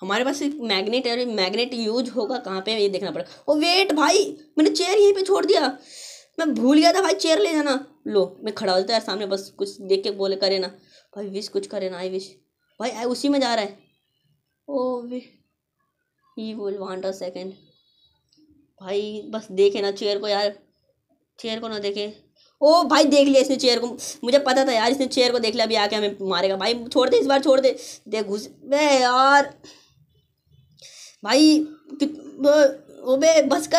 हमारे पास एक मैग्नेट है मैग्नेट यूज होगा कहाँ पे ये देखना पड़ेगा ओ वेट भाई मैंने चेयर यहीं पे छोड़ दिया मैं भूल गया था भाई चेयर ले जाना लो मैं खड़ा होता यार सामने बस कुछ देख के बोले करे ना भाई विश कुछ करे ना आई विश भाई आई उसी में जा रहा है oh way he will want a second भाई बस देखे ना चेयर को यार चेयर को ना देखे ओ भाई देख लिया इसने चेयर को मुझे पता था यार इसने चेयर को देख लिया अभी आके हमें मारेगा भाई छोड़ दे इस बार छोड़ दे देख घुस बे यार भाई ओबे बस कर